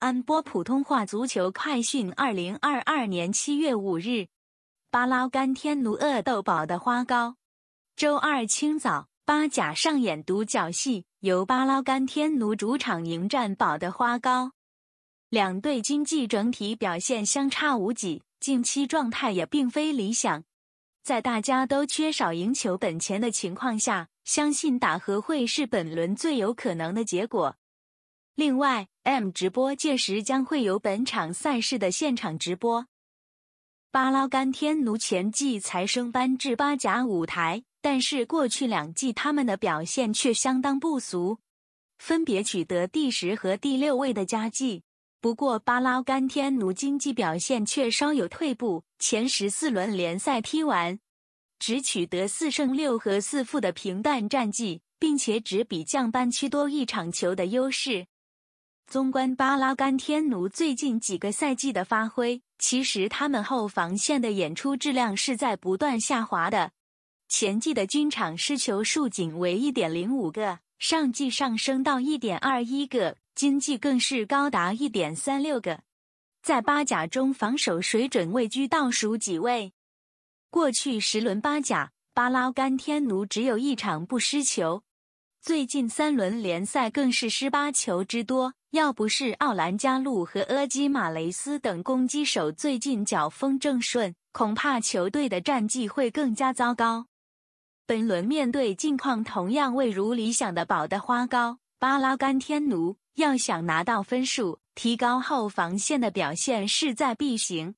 安波普通话足球快讯：二零二二年七月五日，巴拉干天奴厄斗堡的花糕。周二清早巴甲上演独角戏，由巴拉干天奴主场迎战宝的花糕。两队经济整体表现相差无几，近期状态也并非理想。在大家都缺少赢球本钱的情况下，相信打和会是本轮最有可能的结果。另外，M 直播届时将会有本场赛事的现场直播。巴拉干天奴前季才升班至巴甲舞台，但是过去两季他们的表现却相当不俗，分别取得第十和第六位的佳绩。不过，巴拉干天奴经济表现却稍有退步，前十四轮联赛踢完，只取得四胜六和四负的平淡战绩，并且只比降班区多一场球的优势。纵观巴拉干天奴最近几个赛季的发挥，其实他们后防线的演出质量是在不断下滑的。前季的均场失球数仅为一点零五个，上季上升到一点二一个，今季更是高达一点三六个，在八甲中防守水准位居倒数几位。过去十轮八甲，巴拉干天奴只有一场不失球，最近三轮联赛更是失八球之多。要不是奥兰加路和阿基马雷斯等攻击手最近脚风正顺，恐怕球队的战绩会更加糟糕。本轮面对近况同样未如理想的保德花高巴拉干天奴，要想拿到分数，提高后防线的表现势在必行。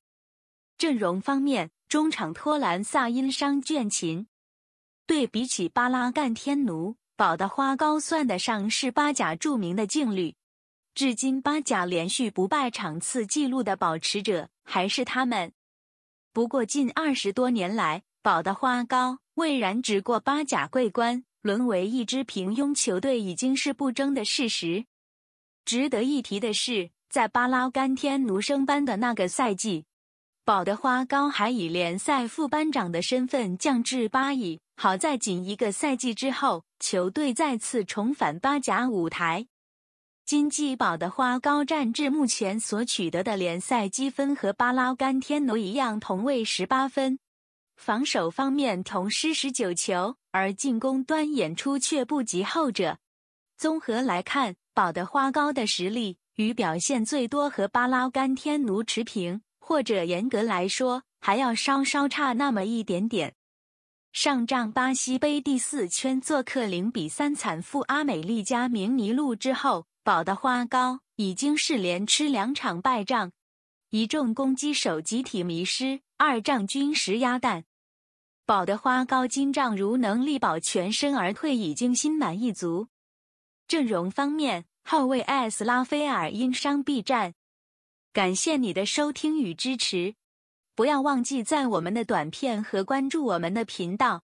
阵容方面，中场托兰萨因伤倦勤。对比起巴拉干天奴，保德花高算得上是巴甲著名的劲旅。至今，八甲连续不败场次纪录的保持者还是他们。不过，近二十多年来，宝德花高未染指过八甲桂冠，沦为一支平庸球队已经是不争的事实。值得一提的是，在巴拉干天奴升班的那个赛季，宝德花高还以联赛副班长的身份降至八乙。好在仅一个赛季之后，球队再次重返八甲舞台。金鸡宝的花高战至目前所取得的联赛积分和巴拉干天奴一样，同为十八分。防守方面同失十九球，而进攻端演出却不及后者。综合来看，宝的花高的实力与表现最多和巴拉干天奴持平，或者严格来说还要稍稍差那么一点点。上仗巴西杯第四圈做客零比三惨负阿美丽加明尼路之后，保的花高已经是连吃两场败仗，一众攻击手集体迷失，二仗均食鸭蛋。保的花高今仗如能力保全身而退，已经心满意足。阵容方面，后卫 S 拉菲尔因伤避战。感谢你的收听与支持。不要忘记赞我们的短片和关注我们的频道。